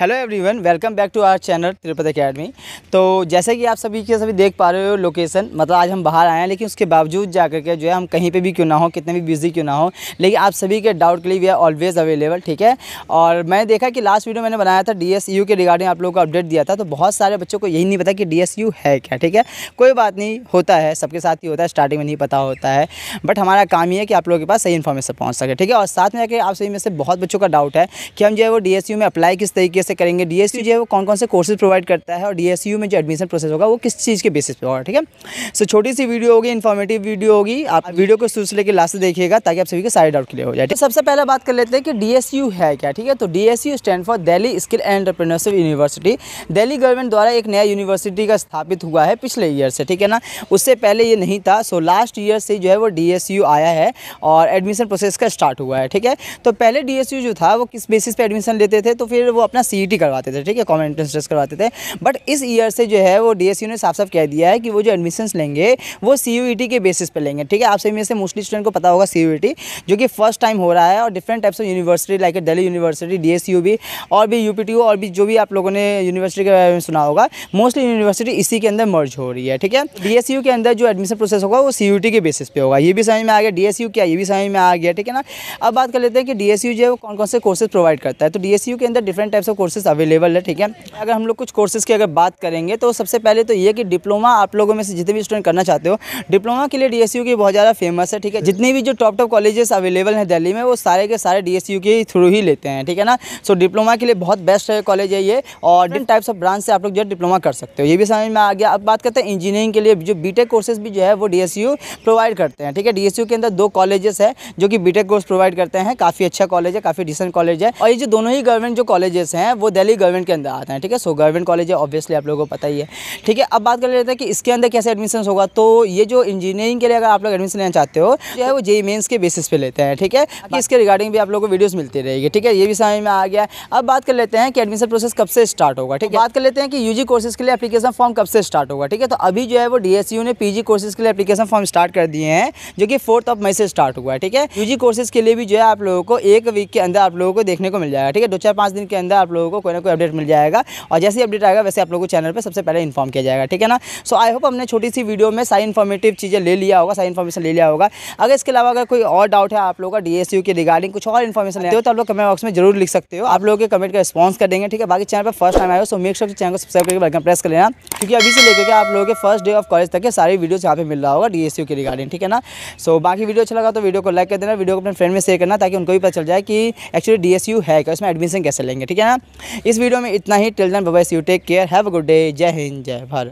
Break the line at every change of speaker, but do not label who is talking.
hello everyone welcome back to our channel Tirupati academy तो जैसे कि आप सभी के सभी देख पा रहे हो लोकेशन मतलब आज हम बाहर आए हैं लेकिन उसके बावजूद जा करके जो है हम कहीं पे भी क्यों ना हो कितने भी बिजी क्यों ना हो लेकिन आप सभी के डाउट के लिए वी आर ऑलवेज अवेलेबल ठीक है और मैंने देखा कि लास्ट वीडियो मैंने बनाया था डी के रिगार्डिंग आप लोगों को अपडेट दिया था तो बहुत सारे बच्चों को यही नहीं पता कि डी है क्या ठीक है कोई बात नहीं होता है सबके साथ ही होता है स्टार्टिंग में नहीं पता होता है बट हमारा काम ही है कि आप लोगों के पास सही इन्फॉर्मेशन पहुँच सके ठीक है और साथ में आकर आप सभी में से बहुत बच्चों का डाउट है कि हम जो है वो डी में अप्लाई किस तरीके कैसे करेंगे डीएसयू जो है वो कौन कौन से कोर्सेज प्रोवाइड करता है और डीएसयू में जो एडमिशन प्रोसेस होगा वो किस चीज़ के बेसिस पे होगा ठीक है सो छोटी सी वीडियो होगी इन्फॉर्मेटिव वीडियो होगी आप वीडियो को शुरू लेकर लास्ट देखिएगा ताकि आप सभी के सारे डाउट क्लियर हो जाए सबसे पहले बात कर लेते हैं कि डी है क्या ठीक है तो D stand for Delhi skill and entrepreneurship university Delhi government द्वारा एक नया यूनिवर्सिटी का स्थापित हुआ है पिछले ईयर से ठीक है ना उससे पहले ये नहीं था सो लास्ट ईयर से जो है वो डी आया है और एडमिशन प्रोसेस का स्टार्ट हुआ है ठीक है तो पहले डी जो था वो किस बेसिस पे एडमिशन लेते थे तो फिर वो अपना सी टी करवाते थे ठीक है कॉमन एंट्रेंस टेस्ट करवाते थे बट इस ईयर से जो है वो डी ने साफ साफ कह दिया है कि वो जो एडमिशन्स लेंगे वो सी e के बेसिस पर लेंगे ठीक है आप सभी में से मोस्टली स्टूडेंट को पता होगा सी e जो कि फर्स्ट टाइम हो रहा है और different types of university like Delhi university D भी और भी यू और भी जो भी आप लोगों ने यूनिवर्सिटी के बारे में सुना होगा मोस्टली यूनिवर्सिटी इसी के अंदर मर्ज हो रही है ठीक है डी के अंदर जो एडमिशन प्रोसेस होगा वो सी e के बेसिस पे होगा ये भी समझ में आ गया डी क्या ये भी समझ में आ गया ठीक है ना अब बात कर लेते हैं कि डी जो है वो कौन कौन से कोर्सेज प्रोवाइड करता है तो डी के अंदर different types of courses available है ठीक है अगर हम लोग कुछ कोर्सेज़ की अगर बात करेंगे तो सबसे पहले तो ये कि डिप्लोमा आप लोगों में से जितने भी स्टूडेंट करना चाहते हो डिप्लोमा के लिए डी एस की बहुत ज़्यादा फेमस है ठीक है जितनी भी जो टॉप टॉप कॉलेजेस अवेलेबल हैं दिल्ली में वो सारे के सारे डी के थ्रू ही लेते हैं ठीक है ना सो डिप्लोमा के लिए बहुत बेस्ट कॉलेज है ये और डिफरेंट टाइप्स ऑफ ब्रांच से आप लोग जो डिप्लोमा कर सकते हो ये भी समझ में आ गया अब बात करते हैं इंजीनियरिंग के लिए जो टेक कोर्सेज भी जो है वो डी प्रोवाइड करते हैं ठीक है डी के अंदर दो कॉलेजेस है जो कि टेक कोर्स प्रोवाइड करते हैं काफ़ी अच्छा कॉलेज है काफ़ी डिसेंट कॉलेज है और ये जो दोनों ही गवर्नमेंट जो कॉलेजेस हैं हैं वो दिल्ली गवर्नमेंट के अंदर आते हैं ठीक है सो गवर्नमेंट कॉलेज है ऑब्वियसली आप लोगों को पता ही है ठीक है अब बात कर लेते हैं कि इसके अंदर कैसे एडमिशन होगा तो ये जो इंजीनियरिंग के लिए अगर आप लोग एडमिशन लेना चाहते हो जो है वो जेई मेन्स e e के बेसिस पर लेते हैं ठीक है कि इसके रिगार्डिंग भी आप लोगों को वीडियोज़ मिलती रहेगी ठीक है ये भी समय में आ गया अब बात कर लेते हैं कि एडमिशन प्रोसेस कब से स्टार्ट होगा ठीक है बात कर लेते हैं कि यू कोर्सेज के लिए अपलीकेशन फॉर्म कब से स्टार्ट होगा ठीक है तो अभी जो है वो डी ने पी कोर्सेज के लिए अपलीकेशन फॉर्म स्टार्ट कर दिए हैं जो कि फोर्थ ऑफ मई से स्टार्ट हुआ है ठीक है यूजी कोर्सेज के लिए भी जो है आप लोगों को एक वीक के अंदर आप लोगों को देखने को मिल जाएगा ठीक है दो चार पाँच दिन के अंदर आप लोग लोगों को कोई ना कोई अपडेट मिल जाएगा और जैसे अपडेट आएगा वैसे आप लोगों को चैनल पर सबसे पहले इन्फॉर्म किया जाएगा ठीक है ना सो आई होप हमने छोटी सी वीडियो में सारी इन्फॉर्मेटिव चीज़ें ले लिया होगा सारी इन्फॉर्मेशन ले लिया होगा अगर इसके अलावा अगर कोई और डाउट है आप लोगों का डी के रिगार्डिंग कुछ और इन्फॉर्मेशन लेते हो तो आप लोग कमेंट बॉक्स में जरूर लिख सकते हो आप लोगों के कमेंट का रिस्पॉन्स कर देंगे ठीक है बाकी चैनल पर फर्स्ट टाइम आए सो मेक श्योर चैनल को सब्सक्राइब करके बेलकन प्रेस कर लेना क्योंकि अभी से लेकर आप लोगों के फर्स्ट डे ऑफ कॉलेज तक के सारी वीडियो यहाँ पे मिल रहा होगा डी के रिगार्डिंग ठीक है ना सो बाकी वीडियो अच्छा लगा तो वीडियो को लाइक कर देना वीडियो को अपने फ्रेंड में शेयर करना ताकि उनको भी पता चल जाए कि एक्चुअली डी है क्या उसमें एडमिशन कैसे लेंगे ठीक है ना इस वीडियो में इतना ही till then bye see you take care have a good day जय हिंद जय भारत